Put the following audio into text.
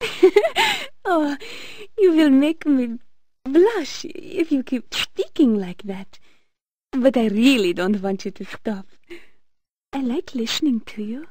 oh, you will make me blush if you keep speaking like that. But I really don't want you to stop. I like listening to you.